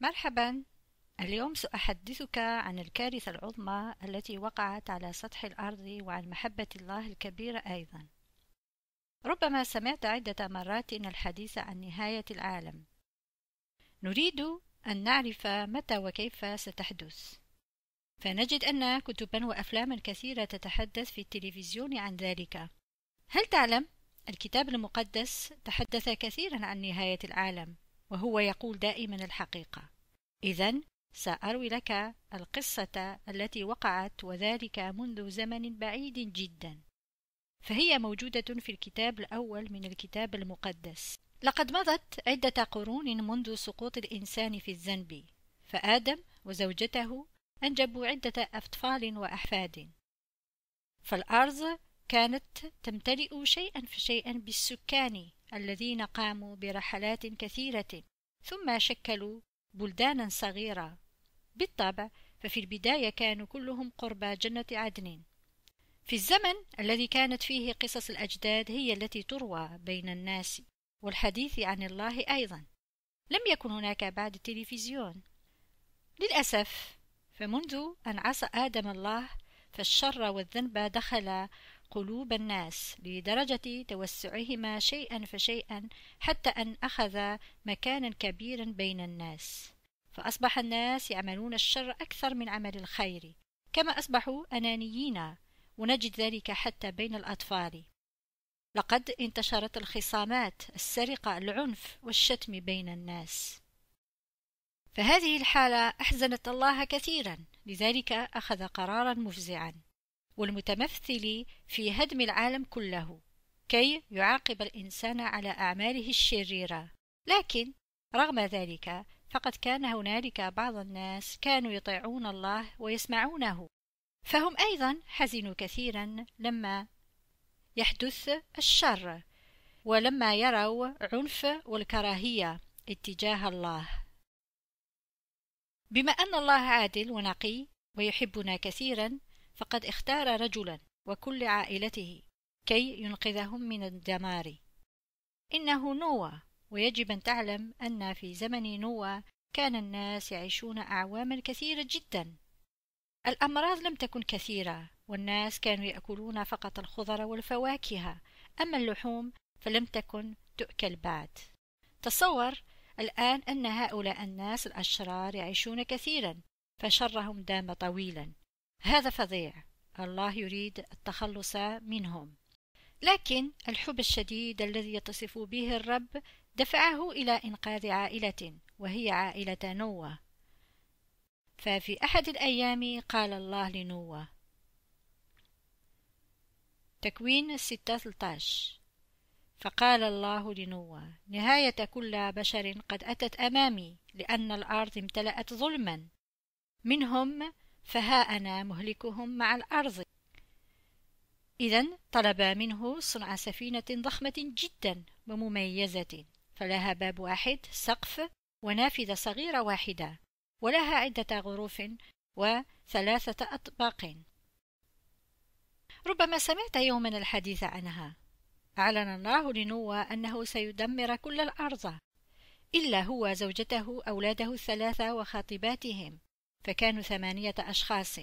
مرحبا اليوم سأحدثك عن الكارثة العظمى التي وقعت على سطح الأرض وعن محبة الله الكبيرة أيضا ربما سمعت عدة مرات الحديث عن نهاية العالم نريد أن نعرف متى وكيف ستحدث فنجد أن كتبا وأفلاما كثيرة تتحدث في التلفزيون عن ذلك هل تعلم الكتاب المقدس تحدث كثيرا عن نهاية العالم وهو يقول دائما الحقيقة إذا سأروي لك القصة التي وقعت وذلك منذ زمن بعيد جدا فهي موجودة في الكتاب الأول من الكتاب المقدس لقد مضت عدة قرون منذ سقوط الإنسان في الذنب فآدم وزوجته أنجبوا عدة أطفال وأحفاد فالأرض كانت تمتلئ شيئا فشيئا بالسكان الذين قاموا برحلات كثيرة ثم شكلوا بلدانا صغيرة بالطبع ففي البداية كانوا كلهم قرب جنة عدن في الزمن الذي كانت فيه قصص الأجداد هي التي تروى بين الناس والحديث عن الله أيضا لم يكن هناك بعد التلفزيون للأسف فمنذ أن عصى آدم الله فالشر والذنب دخل قلوب الناس لدرجة توسعهما شيئا فشيئا حتى أن أخذ مكانا كبيرا بين الناس فأصبح الناس يعملون الشر أكثر من عمل الخير كما أصبحوا أنانيين ونجد ذلك حتى بين الأطفال لقد انتشرت الخصامات السرقة العنف والشتم بين الناس فهذه الحالة أحزنت الله كثيرا لذلك أخذ قرارا مفزعا والمتمثل في هدم العالم كله كي يعاقب الإنسان على أعماله الشريرة لكن رغم ذلك فقد كان هنالك بعض الناس كانوا يطيعون الله ويسمعونه فهم أيضا حزنوا كثيرا لما يحدث الشر ولما يروا عنف والكراهية اتجاه الله بما أن الله عادل ونقي ويحبنا كثيرا فقد اختار رجلا وكل عائلته كي ينقذهم من الدمار إنه نوى ويجب أن تعلم أن في زمن نوى كان الناس يعيشون أعواما كثيرة جدا الأمراض لم تكن كثيرة والناس كانوا يأكلون فقط الخضر والفواكه أما اللحوم فلم تكن تؤكل بعد تصور الآن أن هؤلاء الناس الأشرار يعيشون كثيرا فشرهم دام طويلا هذا فظيع الله يريد التخلص منهم لكن الحب الشديد الذي يتصف به الرب دفعه إلى إنقاذ عائلة وهي عائلة نوة ففي أحد الأيام قال الله لنوة تكوين الستة 13 فقال الله لنوة نهاية كل بشر قد أتت أمامي لأن الأرض امتلأت ظلما منهم فها أنا مهلكهم مع الأرض إذا طلب منه صنع سفينة ضخمة جدا ومميزة فلها باب واحد سقف ونافذة صغيرة واحدة ولها عدة غروف وثلاثة أطباق ربما سمعت يوما الحديث عنها أعلن الله لنوى أنه سيدمر كل الأرض إلا هو زوجته أولاده الثلاثة وخاطباتهم فكانوا ثمانية أشخاص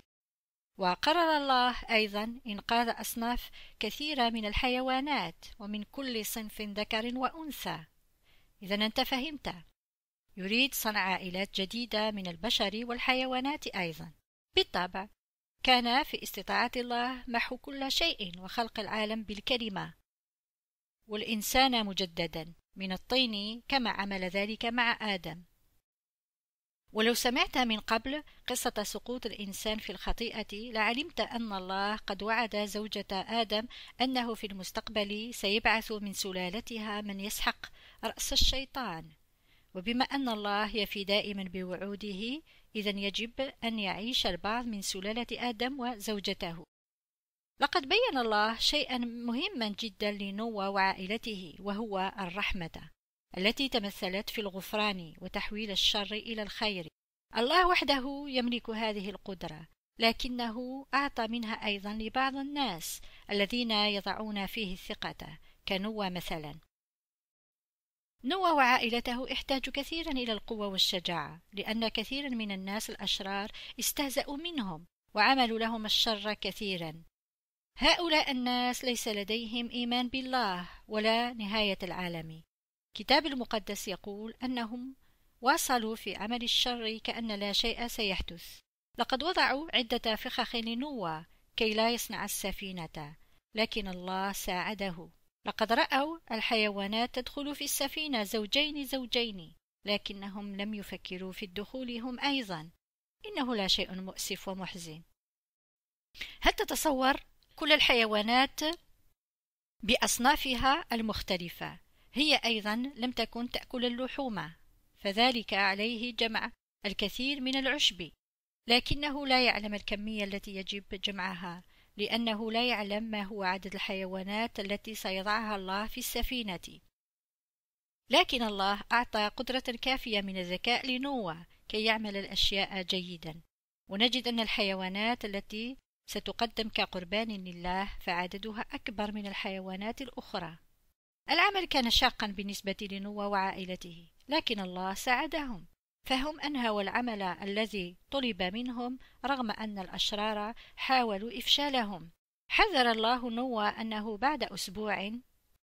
وقرر الله أيضا إنقاذ أصناف كثيرة من الحيوانات ومن كل صنف ذكر وأنثى إذا أنت فهمت يريد صنع عائلات جديدة من البشر والحيوانات أيضا بالطبع كان في استطاعة الله محو كل شيء وخلق العالم بالكلمة والإنسان مجددا من الطين كما عمل ذلك مع آدم ولو سمعت من قبل قصة سقوط الإنسان في الخطيئة لعلمت أن الله قد وعد زوجة آدم أنه في المستقبل سيبعث من سلالتها من يسحق رأس الشيطان وبما أن الله يفي دائما بوعوده إذا يجب أن يعيش البعض من سلالة آدم وزوجته لقد بين الله شيئا مهما جدا لنوى وعائلته وهو الرحمة التي تمثلت في الغفران وتحويل الشر إلى الخير الله وحده يملك هذه القدرة لكنه أعطى منها أيضا لبعض الناس الذين يضعون فيه الثقة كنوى مثلا نوى وعائلته احتاجوا كثيرا إلى القوة والشجاعة لأن كثيرا من الناس الأشرار استهزأوا منهم وعملوا لهم الشر كثيرا هؤلاء الناس ليس لديهم إيمان بالله ولا نهاية العالم الكتاب المقدس يقول أنهم واصلوا في عمل الشر كأن لا شيء سيحدث لقد وضعوا عدة فخخ لنوى كي لا يصنع السفينة لكن الله ساعده لقد رأوا الحيوانات تدخل في السفينة زوجين زوجين لكنهم لم يفكروا في الدخول هم أيضا إنه لا شيء مؤسف ومحزن هل تتصور كل الحيوانات بأصنافها المختلفة هي أيضا لم تكن تأكل اللحوم فذلك عليه جمع الكثير من العشب لكنه لا يعلم الكمية التي يجب جمعها لأنه لا يعلم ما هو عدد الحيوانات التي سيضعها الله في السفينة لكن الله أعطى قدرة كافية من الذكاء لنوى كي يعمل الأشياء جيدا ونجد أن الحيوانات التي ستقدم كقربان لله فعددها أكبر من الحيوانات الأخرى العمل كان شاقا بالنسبة لنوى وعائلته لكن الله ساعدهم فهم أنهوا العمل الذي طلب منهم رغم أن الأشرار حاولوا إفشالهم حذر الله نوى أنه بعد أسبوع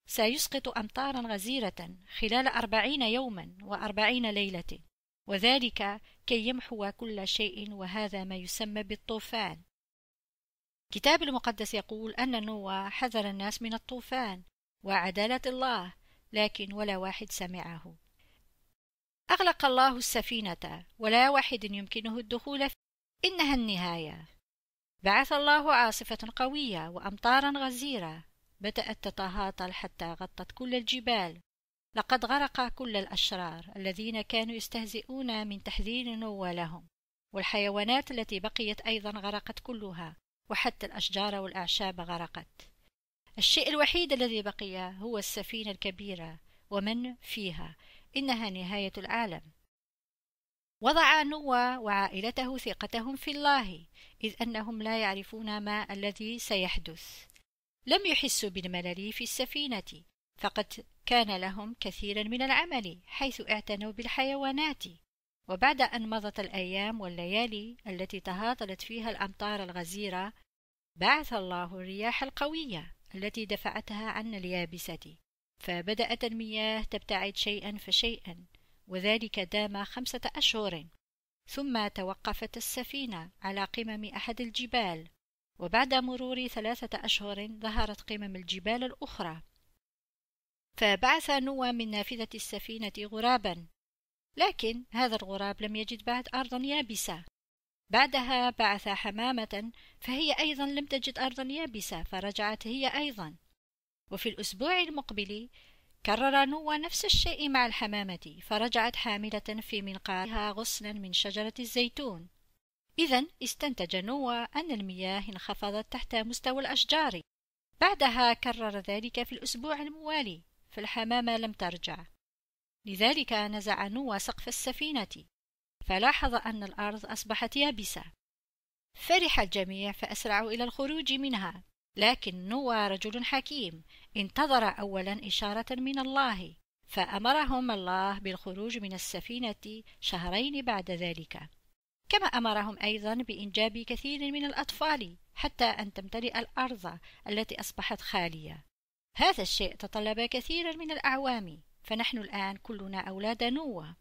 سيسقط أمطارا غزيرة خلال أربعين يوما وأربعين ليلة وذلك كي يمحو كل شيء وهذا ما يسمى بالطوفان كتاب المقدس يقول أن نوى حذر الناس من الطوفان وعدالة الله لكن ولا واحد سمعه أغلق الله السفينة ولا واحد يمكنه الدخول إنها النهاية بعث الله عاصفة قوية وأمطارا غزيرة بدأت تتهاطل حتى غطت كل الجبال لقد غرق كل الأشرار الذين كانوا يستهزئون من تحذير نوى لهم والحيوانات التي بقيت أيضا غرقت كلها وحتى الأشجار والأعشاب غرقت الشيء الوحيد الذي بقي هو السفينة الكبيرة ومن فيها إنها نهاية العالم وضع نوى وعائلته ثقتهم في الله إذ أنهم لا يعرفون ما الذي سيحدث لم يحسوا بالملل في السفينة فقد كان لهم كثيرا من العمل حيث اعتنوا بالحيوانات وبعد أن مضت الأيام والليالي التي تهاطلت فيها الأمطار الغزيرة بعث الله الرياح القوية التي دفعتها عن اليابسة فبدأت المياه تبتعد شيئا فشيئا وذلك دام خمسة أشهر ثم توقفت السفينة على قمم أحد الجبال وبعد مرور ثلاثة أشهر ظهرت قمم الجبال الأخرى فبعث نوى من نافذة السفينة غرابا لكن هذا الغراب لم يجد بعد أرضا يابسة بعدها بعث حمامة فهي أيضا لم تجد أرضا يابسة فرجعت هي أيضا وفي الأسبوع المقبل كرر نوى نفس الشيء مع الحمامة فرجعت حاملة في منقارها غصنا من شجرة الزيتون إذا استنتج نوى أن المياه انخفضت تحت مستوى الأشجار بعدها كرر ذلك في الأسبوع الموالي فالحمامة لم ترجع لذلك نزع نوى سقف السفينة فلاحظ أن الأرض أصبحت يابسة فرح الجميع فأسرعوا إلى الخروج منها لكن نوى رجل حكيم انتظر أولا إشارة من الله فأمرهم الله بالخروج من السفينة شهرين بعد ذلك كما أمرهم أيضا بإنجاب كثير من الأطفال حتى أن تمتلئ الأرض التي أصبحت خالية هذا الشيء تطلب كثيرا من الأعوام فنحن الآن كلنا أولاد نوى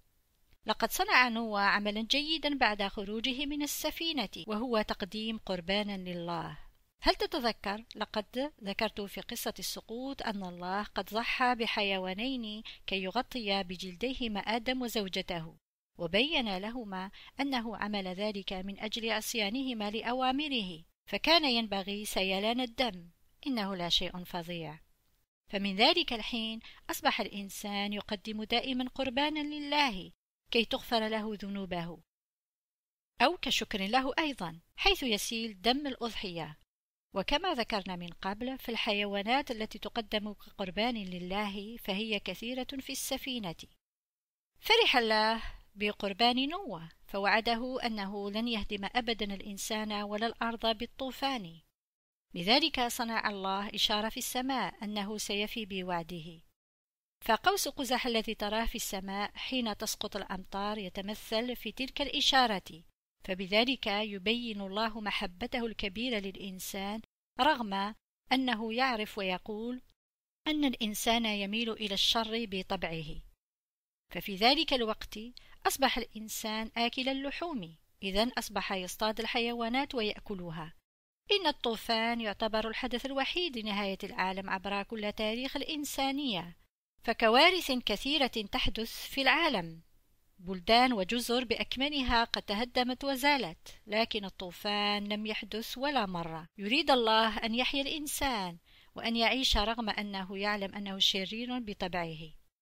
لقد صنع نوى عملا جيدا بعد خروجه من السفينة وهو تقديم قربانا لله هل تتذكر لقد ذكرت في قصة السقوط أن الله قد ضحى بحيوانين كي يغطي بجلديهما آدم وزوجته وبين لهما أنه عمل ذلك من أجل عصيانهما لأوامره فكان ينبغي سيلان الدم إنه لا شيء فظيع فمن ذلك الحين أصبح الإنسان يقدم دائما قربانا لله كي تغفر له ذنوبه أو كشكر له أيضا حيث يسيل دم الأضحية وكما ذكرنا من قبل في الحيوانات التي تقدم كقربان لله فهي كثيرة في السفينة فرح الله بقربان نوه فوعده أنه لن يهدم أبدا الإنسان ولا الأرض بالطوفان لذلك صنع الله إشارة في السماء أنه سيفي بوعده فقوس قزح الذي تراه في السماء حين تسقط الأمطار يتمثل في تلك الإشارة فبذلك يبين الله محبته الكبيرة للإنسان رغم أنه يعرف ويقول أن الإنسان يميل إلى الشر بطبعه ففي ذلك الوقت أصبح الإنسان آكل اللحوم إذا أصبح يصطاد الحيوانات ويأكلها إن الطوفان يعتبر الحدث الوحيد لنهاية العالم عبر كل تاريخ الإنسانية فكوارث كثيرة تحدث في العالم بلدان وجزر بأكملها قد تهدمت وزالت لكن الطوفان لم يحدث ولا مرة يريد الله أن يحيي الإنسان وأن يعيش رغم أنه يعلم أنه شرير بطبعه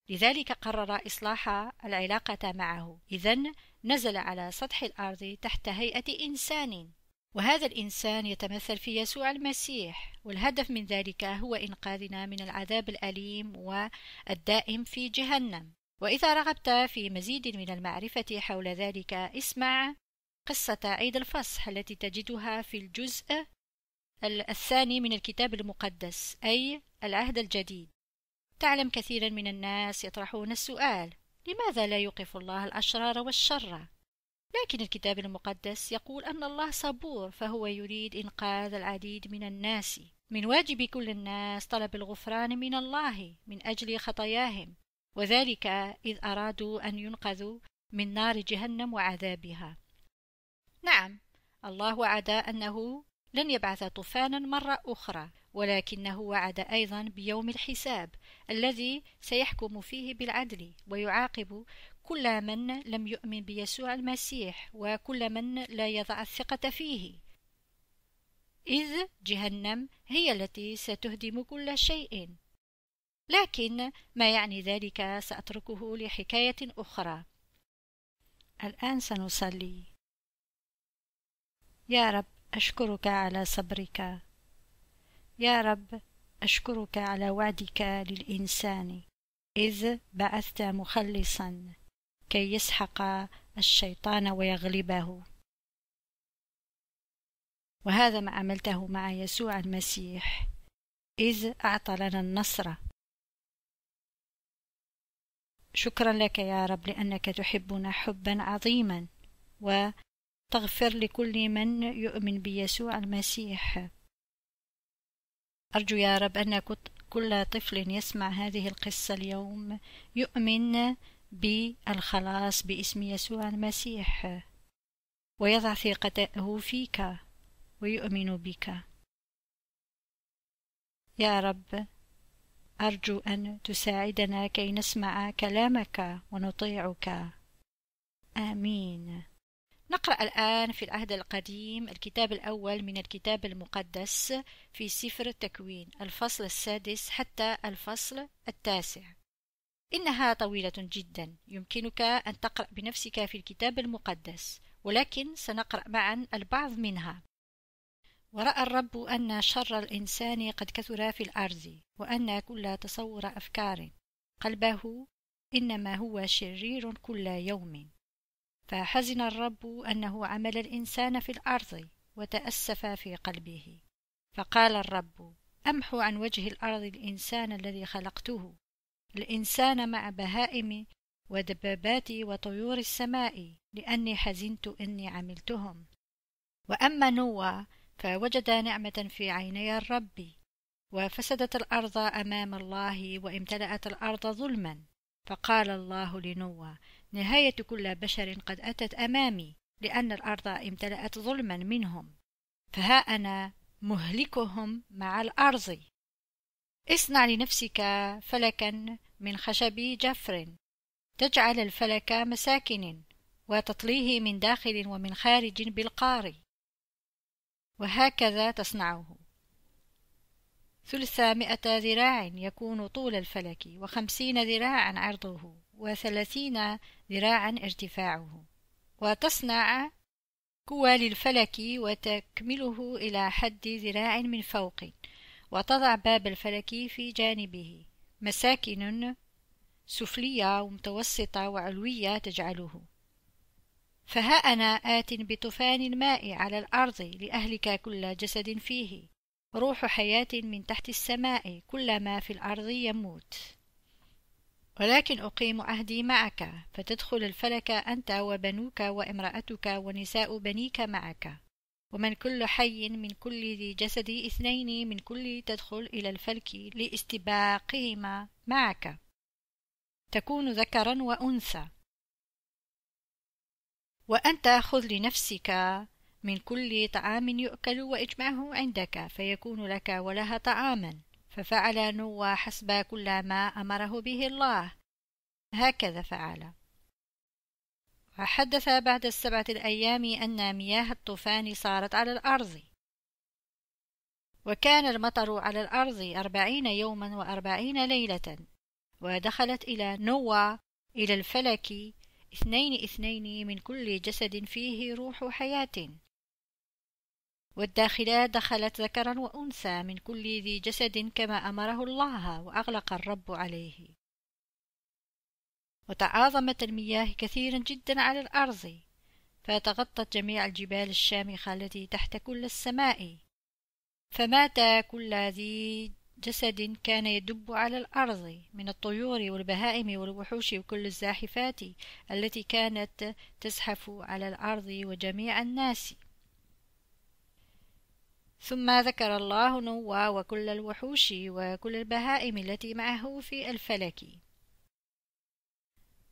لذلك قرر إصلاح العلاقة معه إذا نزل على سطح الأرض تحت هيئة إنسان وهذا الإنسان يتمثل في يسوع المسيح والهدف من ذلك هو إنقاذنا من العذاب الأليم والدائم في جهنم وإذا رغبت في مزيد من المعرفة حول ذلك اسمع قصة عيد الفصح التي تجدها في الجزء الثاني من الكتاب المقدس أي العهد الجديد تعلم كثيرا من الناس يطرحون السؤال لماذا لا يوقف الله الأشرار والشر لكن الكتاب المقدس يقول أن الله صبور فهو يريد إنقاذ العديد من الناس من واجب كل الناس طلب الغفران من الله من أجل خطاياهم وذلك إذ أرادوا أن ينقذوا من نار جهنم وعذابها نعم الله وعد أنه لن يبعث طوفانا مرة أخرى ولكنه وعد أيضا بيوم الحساب الذي سيحكم فيه بالعدل ويعاقب كل من لم يؤمن بيسوع المسيح وكل من لا يضع الثقة فيه إذ جهنم هي التي ستهدم كل شيء لكن ما يعني ذلك سأتركه لحكاية أخرى الآن سنصلي يا رب أشكرك على صبرك يا رب أشكرك على وعدك للإنسان إذ بعثت مخلصا كي يسحق الشيطان ويغلبه وهذا ما عملته مع يسوع المسيح إذ أعطى لنا النصر شكرا لك يا رب لأنك تحبنا حبا عظيما وتغفر لكل من يؤمن بيسوع المسيح أرجو يا رب أن كل طفل يسمع هذه القصة اليوم يؤمن بالخلاص باسم يسوع المسيح ويضع ثقته فيك ويؤمن بك يا رب أرجو أن تساعدنا كي نسمع كلامك ونطيعك آمين نقرأ الآن في العهد القديم الكتاب الأول من الكتاب المقدس في سفر التكوين الفصل السادس حتى الفصل التاسع إنها طويلة جدا يمكنك أن تقرأ بنفسك في الكتاب المقدس ولكن سنقرأ معا البعض منها ورأى الرب أن شر الإنسان قد كثر في الأرض وأن كل تصور أفكار قلبه إنما هو شرير كل يوم فحزن الرب أنه عمل الإنسان في الأرض وتأسف في قلبه فقال الرب أمحو عن وجه الأرض الإنسان الذي خلقته الإنسان مع بهائم ودبابات وطيور السماء لأني حزنت إني عملتهم وأما نوى فوجد نعمة في عيني الرب وفسدت الأرض أمام الله وامتلأت الأرض ظلما فقال الله لنوى نهاية كل بشر قد أتت أمامي لأن الأرض امتلأت ظلما منهم فها أنا مهلكهم مع الأرض اصنع لنفسك فلكا من خشب جفر تجعل الفلك مساكن وتطليه من داخل ومن خارج بالقار وهكذا تصنعه ثلث مئة ذراع يكون طول الفلك وخمسين ذراعا عرضه وثلاثين ذراعا ارتفاعه وتصنع كوى للفلك وتكمله إلى حد ذراع من فوق وتضع باب الفلك في جانبه مساكن سفلية ومتوسطة وعلوية تجعله فها أنا آت بطوفان الماء على الأرض لأهلك كل جسد فيه روح حياة من تحت السماء كل ما في الأرض يموت ولكن أقيم عهدي معك فتدخل الفلك أنت وبنوك وامرأتك ونساء بنيك معك ومن كل حي من كل ذي جسد اثنين من كل تدخل إلى الفلك لاستباقهما معك تكون ذكرا وأنثى وأنت خذ لنفسك من كل طعام يؤكل وإجمعه عندك فيكون لك ولها طعاما ففعل نوى حسب كل ما أمره به الله هكذا فعل حدث بعد السبعة الأيام أن مياه الطوفان صارت على الأرض وكان المطر على الأرض أربعين يوما وأربعين ليلة ودخلت إلى نوى إلى الفلك اثنين اثنين من كل جسد فيه روح حياة والداخلة دخلت ذكرا وأنثى من كل ذي جسد كما أمره الله وأغلق الرب عليه وتعاظمت المياه كثيرا جدا على الأرض فتغطت جميع الجبال الشامخة التي تحت كل السماء فمات كل ذي جسد كان يدب على الأرض من الطيور والبهائم والوحوش وكل الزاحفات التي كانت تزحف على الأرض وجميع الناس ثم ذكر الله نوى وكل الوحوش وكل البهائم التي معه في الفلك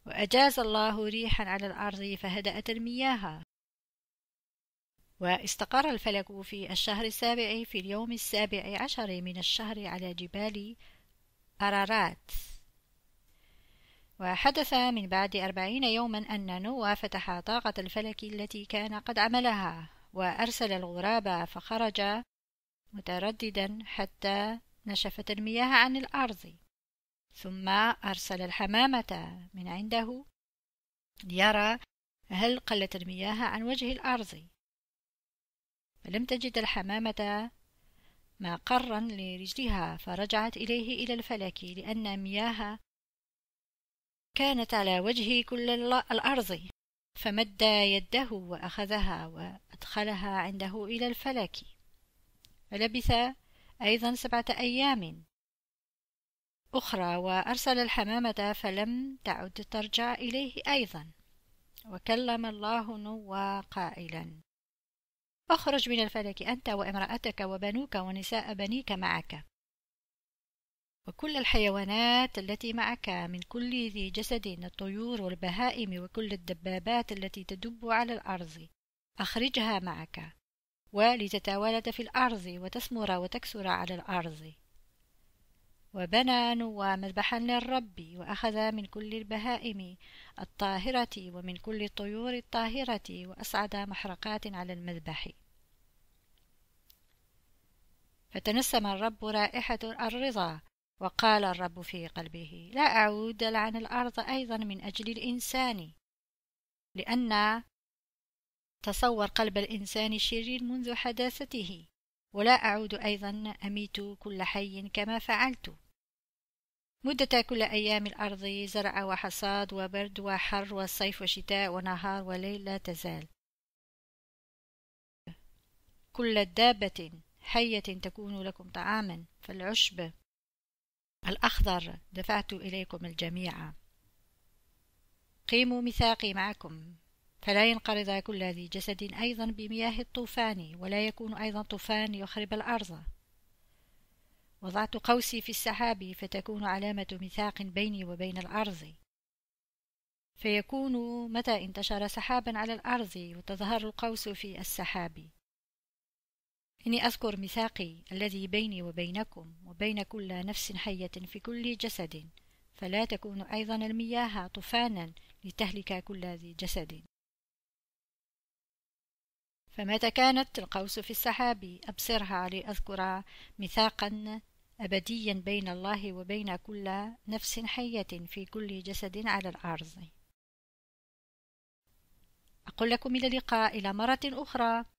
وأجاز الله ريحا على الأرض فهدأت المياه واستقر الفلك في الشهر السابع في اليوم السابع عشر من الشهر على جبال أرارات وحدث من بعد أربعين يوما أن نوى فتح طاقة الفلك التي كان قد عملها وأرسل الغراب فخرج مترددا حتى نشفت المياه عن الأرض ثم أرسل الحمامة من عنده ليرى هل قلت المياه عن وجه الأرض فلم تجد الحمامة ما قرا لرجلها فرجعت إليه إلى الفلك لأن مياه كانت على وجه كل الأرض فمد يده وأخذها وأدخلها عنده إلى الفلك فلبث أيضا سبعة أيام أخرى وأرسل الحمامة فلم تعد ترجع إليه أيضا وكلم الله نوى قائلا اخرج من الفلك أنت وامرأتك وبنوك ونساء بنيك معك وكل الحيوانات التي معك من كل ذي جسد الطيور والبهائم وكل الدبابات التي تدب على الأرض أخرجها معك ولتتوالد في الأرض وتثمر وتكسر على الأرض وبنى نوى مذبحا للرب وأخذ من كل البهائم الطاهرة ومن كل الطيور الطاهرة وأصعد محرقات على المذبح فتنسم الرب رائحة الرضا وقال الرب في قلبه لا أعود عن الأرض أيضا من أجل الإنسان لأن تصور قلب الإنسان الشرير منذ حداثته ولا أعود أيضا أميت كل حي كما فعلت مدة كل أيام الأرض زرع وحصاد وبرد وحر وصيف وشتاء ونهار وليل لا تزال كل دابة حية تكون لكم طعاما فالعشب الأخضر دفعت إليكم الجميع قيموا ميثاقي معكم فلا ينقرض كل ذي جسد أيضا بمياه الطوفان ولا يكون أيضا طوفان يخرب الأرض وضعت قوسي في السحاب فتكون علامة ميثاق بيني وبين الأرض فيكون متى انتشر سحابا على الأرض وتظهر القوس في السحاب إني أذكر ميثاقي الذي بيني وبينكم وبين كل نفس حية في كل جسد فلا تكون أيضا المياه طوفانا لتهلك كل ذي جسد فمتى كانت القوس في السحاب أبصرها لأذكر ميثاقا أبديا بين الله وبين كل نفس حية في كل جسد على الأرض أقول لكم إلى اللقاء إلى مرة أخرى